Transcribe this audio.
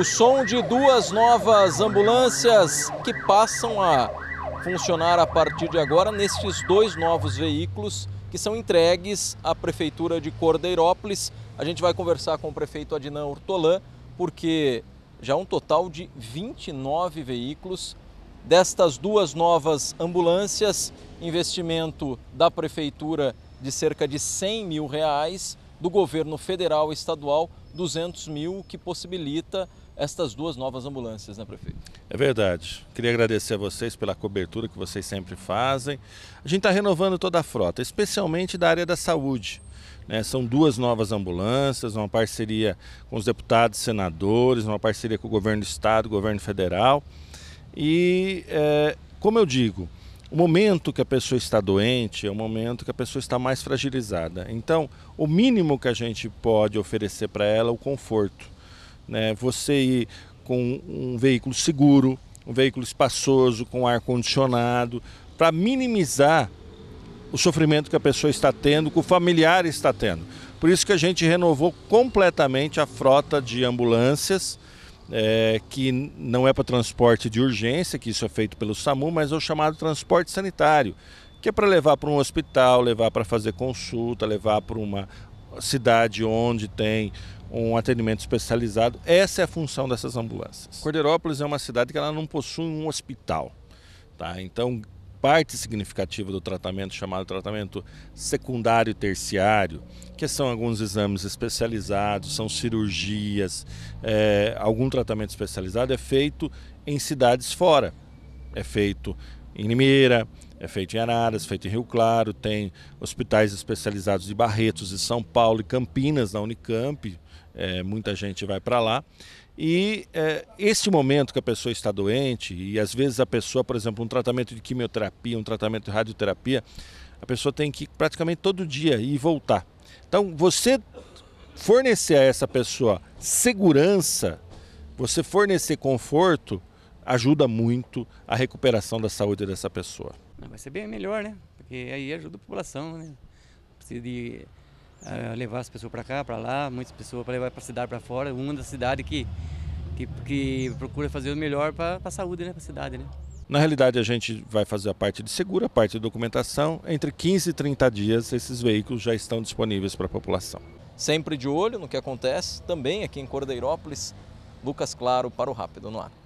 O som de duas novas ambulâncias que passam a funcionar a partir de agora nestes dois novos veículos que são entregues à Prefeitura de Cordeirópolis. A gente vai conversar com o prefeito Adnan Hortolã, porque já um total de 29 veículos destas duas novas ambulâncias, investimento da Prefeitura de cerca de 100 mil reais, do governo federal e estadual, 200 mil, que possibilita estas duas novas ambulâncias, né, prefeito? É verdade. Queria agradecer a vocês pela cobertura que vocês sempre fazem. A gente está renovando toda a frota, especialmente da área da saúde. Né? São duas novas ambulâncias, uma parceria com os deputados e senadores, uma parceria com o governo do estado, governo federal. E, é, como eu digo, o momento que a pessoa está doente é o momento que a pessoa está mais fragilizada. Então, o mínimo que a gente pode oferecer para ela é o conforto né, você ir com um veículo seguro, um veículo espaçoso, com ar condicionado, para minimizar o sofrimento que a pessoa está tendo, que o familiar está tendo. Por isso que a gente renovou completamente a frota de ambulâncias, é, que não é para transporte de urgência, que isso é feito pelo SAMU, mas é o chamado transporte sanitário, que é para levar para um hospital, levar para fazer consulta, levar para uma cidade onde tem um atendimento especializado. Essa é a função dessas ambulâncias. Cordeirópolis é uma cidade que ela não possui um hospital. Tá? Então, parte significativa do tratamento, chamado tratamento secundário terciário, que são alguns exames especializados, são cirurgias, é, algum tratamento especializado, é feito em cidades fora. É feito em Limeira, é feito em Araras, feito em Rio Claro, tem hospitais especializados de Barretos, de São Paulo e Campinas, na Unicamp, é, muita gente vai para lá. E é, esse momento que a pessoa está doente, e às vezes a pessoa, por exemplo, um tratamento de quimioterapia, um tratamento de radioterapia, a pessoa tem que ir praticamente todo dia e voltar. Então, você fornecer a essa pessoa segurança, você fornecer conforto, ajuda muito a recuperação da saúde dessa pessoa. Vai ser bem melhor, né? Porque aí ajuda a população, né? Precisa de uh, levar as pessoas para cá, para lá, muitas pessoas para levar para a cidade para fora. Uma da cidade que, que, que procura fazer o melhor para a saúde, né? Para a cidade, né? Na realidade, a gente vai fazer a parte de seguro, a parte de documentação. Entre 15 e 30 dias, esses veículos já estão disponíveis para a população. Sempre de olho no que acontece, também aqui em Cordeirópolis, Lucas Claro para o Rápido no Ar.